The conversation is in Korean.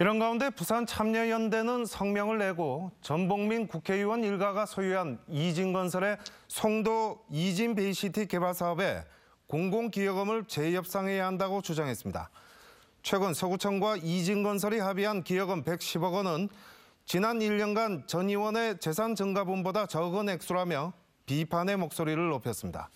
이런 가운데 부산 참여연대는 성명을 내고 전복민 국회의원 일가가 소유한 이진건설의 송도 이진베이시티 개발 사업에 공공기여금을 재협상해야 한다고 주장했습니다. 최근 서구청과 이진건설이 합의한 기여금 110억 원은 지난 1년간 전 의원의 재산 증가분보다 적은 액수라며 비판의 목소리를 높였습니다.